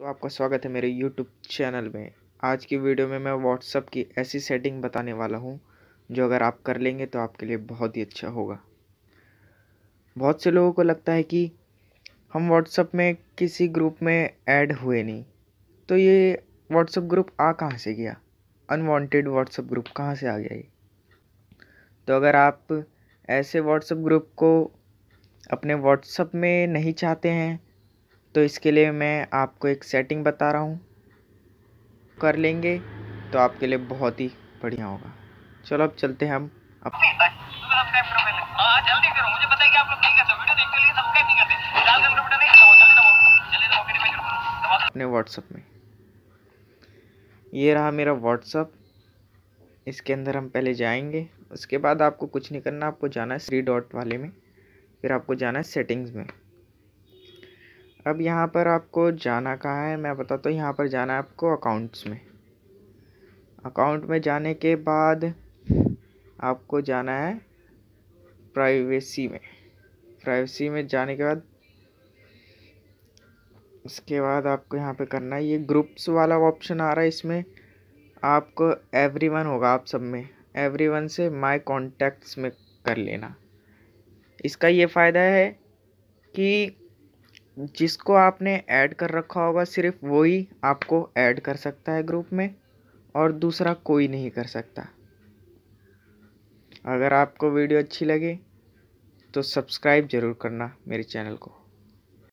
तो आपका स्वागत है मेरे यूट्यूब चैनल में आज की वीडियो में मैं व्हाट्सअप की ऐसी सेटिंग बताने वाला हूँ जो अगर आप कर लेंगे तो आपके लिए बहुत ही अच्छा होगा बहुत से लोगों को लगता है कि हम व्हाट्सअप में किसी ग्रुप में ऐड हुए नहीं तो ये WhatsApp ग्रुप आ कहाँ से गया अनवांटेड व्हाट्सअप ग्रुप कहाँ से आ गया ये तो अगर आप ऐसे व्हाट्सअप ग्रुप को अपने व्हाट्सअप में नहीं चाहते हैं तो इसके लिए मैं आपको एक सेटिंग बता रहा हूँ कर लेंगे तो आपके लिए बहुत ही बढ़िया होगा चलो अब चलते हैं हम अब अपने व्हाट्सअप तो तो में ये रहा मेरा व्हाट्सअप इसके अंदर हम पहले जाएंगे उसके बाद आपको कुछ नहीं करना आपको जाना है थ्री डॉट वाले में फिर आपको जाना है सेटिंग्स में अब यहाँ पर आपको जाना कहाँ है मैं बताता हूँ यहाँ पर जाना है आपको अकाउंट्स में अकाउंट में जाने के बाद आपको जाना है प्राइवेसी में प्राइवेसी में जाने के बाद उसके बाद आपको यहाँ पे करना है ये ग्रुप्स वाला ऑप्शन आ रहा है इसमें आपको एवरीवन होगा आप सब में एवरीवन से माय कॉन्टैक्ट्स में कर लेना इसका ये फ़ायदा है कि जिसको आपने ऐड कर रखा होगा सिर्फ वही आपको ऐड कर सकता है ग्रुप में और दूसरा कोई नहीं कर सकता अगर आपको वीडियो अच्छी लगे तो सब्सक्राइब ज़रूर करना मेरे चैनल को